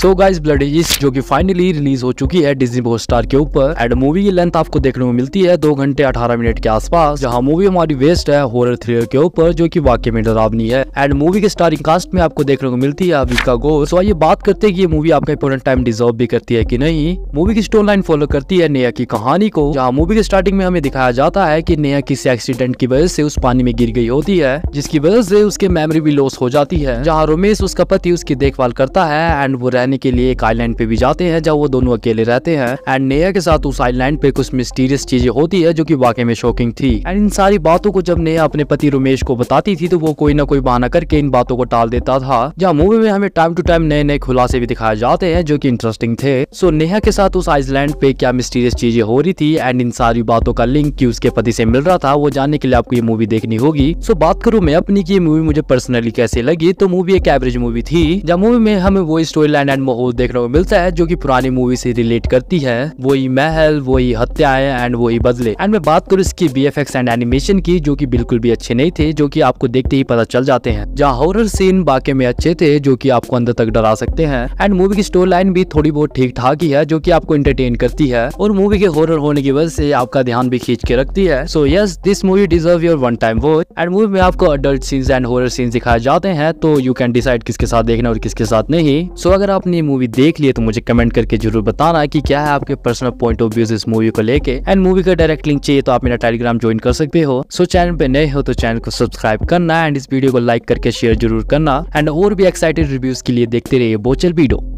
so guys blood जो कि finally release हो चुकी है डिजनी बोर्ड स्टार के ऊपर एंड मूवी की लेंथ आपको देखने को मिलती है दो घंटे अठारह मिनट के आसपास जहां मूवी हमारी वेस्ट है हॉरर थ्रिलर के ऊपर जो कि वाकई में डरावनी है एंड मूवी के स्टारिंग कास्ट में आपको देखने को मिलती है अविका घोष तो आइए बात करते हैं कि ये मूवी आपका इंपोर्टेंट टाइम डिजर्व भी करती है की नहीं मूवी की स्टोर लाइन फॉलो करती है नेहा की कहानी को जहाँ मूवी के स्टार्टिंग में हमें दिखाया जाता है की नेहा किसी एक्सीडेंट की वजह से उस पानी में गिर गई होती है जिसकी वजह से उसकी मेमोरी भी लॉस हो जाती है जहाँ रोमेश उसका पति उसकी देखभाल करता है एंड वो रह रहने के लिए एक आईलैंड पे भी जाते हैं जब वो दोनों अकेले रहते हैं एंड नेहा के साथ उस आईलैंड पे कुछ मिस्टीरियस चीजें होती है जो की वाकई में शॉकिंग थी एंड इन सारी बातों को जब नेहा अपने पति रोमेश को बताती थी तो वो कोई ना कोई बहाना करके इन बातों को टाल देता था जहाँ मूवी में हमें टाइम टू टाइम नए नए खुलासे भी दिखाए जाते हैं जो की इंटरेस्टिंग थे सो नेहा के साथ उस आइसलैंड पे क्या मिस्टीरियस चीजें हो रही थी एंड इन सारी बातों का लिंक की उसके पति से मिल रहा था वो जानने के लिए आपको ये मूवी देखनी होगी सो बात करूँ मैं अपनी की मूवी मुझे पर्सनली कैसे लगी तो मूवी एक एवरेज मूवी थी जब मूवी में हमें वो स्टोरी लाइन एंड माहौल देखने को मिलता है जो की पुरानी मूवी से रिलेट करती है वही महल वही हत्याएं एंड वही बदले एंड मैं बात करूँ इसकी बी एंड एनिमेशन की जो की बिल्कुल भी अच्छे नहीं थे जो की आपको देखते ही पता चल जाते हैं जहाँ हॉरर सीन वाकई में अच्छे थे जो की आपको अंदर तक डरा सकते हैं एंड मूवी की स्टोरी लाइन भी थोड़ी बहुत ठीक ठाक ही है जो की आपको इंटरटेन करती है और मूवी के हॉरर होने की वजह से आपका ध्यान भी खींच के रखती है so yes this movie deserve your one time watch and movie में आपको adult scenes and horror scenes दिखाए जाते हैं तो यू कैन डिसाइड किसके साथ देखना और किसके साथ नहीं सो so, अगर आप आपने मूवी देख ली है तो मुझे कमेंट करके जरूर बताना कि क्या है आपके पर्सनल पॉइंट ऑफ व्यूज इस मूवी को लेके एंड मूवी का डायरेक्ट लिंक चाहिए तो आप मेरा टेलीग्राम ज्वाइन कर सकते हो सो चैनल पे नए हो तो चैनल को सब्सक्राइब करना एंड इस वीडियो को लाइक करके शेयर जरूर करना एंड और भी एक्साइटेड रिव्यूज के लिए देखते रहिए बोचल वीडियो